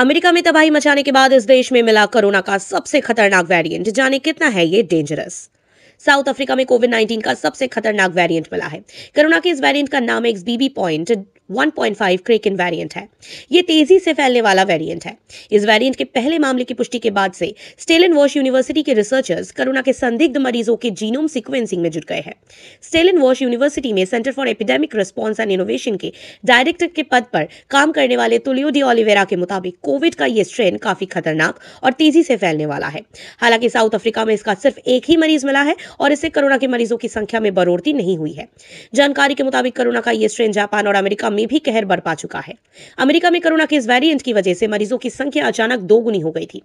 America में तबाही मचाने के बाद इस देश में मिला कोरोना का सबसे खतरनाक वेरिएंट जाने कितना है ये डेंजरस साउथ अफ्रीका में कोविड 19 का सबसे खतरनाक वेरिएंट मिला है कोरोना के इस वेरिएंट का नाम X BB point 1.5 Kraken variant है ये तेजी से फैलने वाला वेरिएंट है इस वेरिएंट के पहले मामले की पुष्टि के बाद से स्टेलन वॉश यूनिवर्सिटी के रिसर्चर्स कोरोना के संदिग्ध मरीजों के जीनोम सिक्वेंसिंग में जुट गए हैं स्टेलन वॉश यूनिवर्सिटी में centre for epidemic response and innovation के डायरेक्टर के पद पर काम करने वाले तुलियो डी ऑलिवेरा के मुताबिक कोविड का यह स्ट्रेन काफी खतरनाक और तेजी से फैलने वाला है हालांकि साउथ अफ्रीका में इसका सिर्फ एक ही मरीज मिला है और इससे कोरोना के मरीजों की संख्या में बढ़ोतरी नहीं हुई है जानकारी के मुताबिक कोरोना का यह स्ट्रेन जापान और अमेरिका में में भी कहर बरपा चुका है अमेरिका में कोरोना के इस वेरिएंट की वजह से मरीजों की संख्या अचानक दोगुनी हो गई थी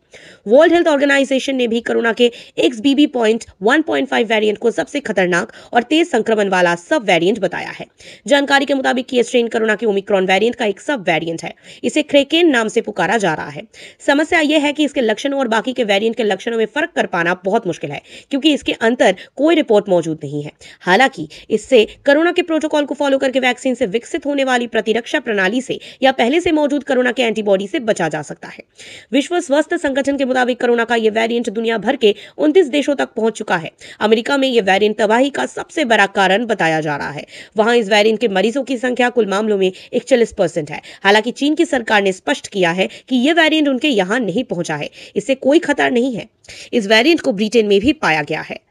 वर्ल्ड हेल्थ ऑर्गेनाइजेशन ने भी कोरोना के X BB point one point five variant को सबसे खतरनाक और तेज संक्रमण वाला सब वेरियंट बताया है जानकारी के मुताबिक ये स्ट्रेन कोरोना के ओमिक्रॉन वेरियंट का एक सब वेरियंट है इसे क्रेकेन नाम से पुकारा जा रहा है समस्या यह है कि इसके लक्षणों और बाकी के वेरियंट के लक्षणों में फर्क कर पाना बहुत मुश्किल है क्योंकि इसके अंतर कोई रिपोर्ट मौजूद नहीं है हालांकि इससे कोरोना के प्रोटोकॉल को फॉलो करके वैक्सीन से विकसित होने वाली हमारी प्रतिरक्षा प्रणाली से या पहले से मौजूद कोरोना के एंटीबॉडी से बचा जा सकता है विश्व स्वास्थ्य संगठन के मुताबिक कोरोना का यह वेरियंट दुनिया भर के उनतीस देशों तक पहुंच चुका है अमेरिका में यह वेरियंट तबाही का सबसे बड़ा कारण बताया जा रहा है वहां इस वेरियंट के मरीजों की संख्या कुल मामलों में इकचालीस परसेंट है हालांकि चीन की सरकार ने स्पष्ट किया है कि यह वेरियंट उनके यहां नहीं पहुंचा है इससे कोई खतरा नहीं है इस वेरिएंट को ब्रिटेन में भी पाया गया है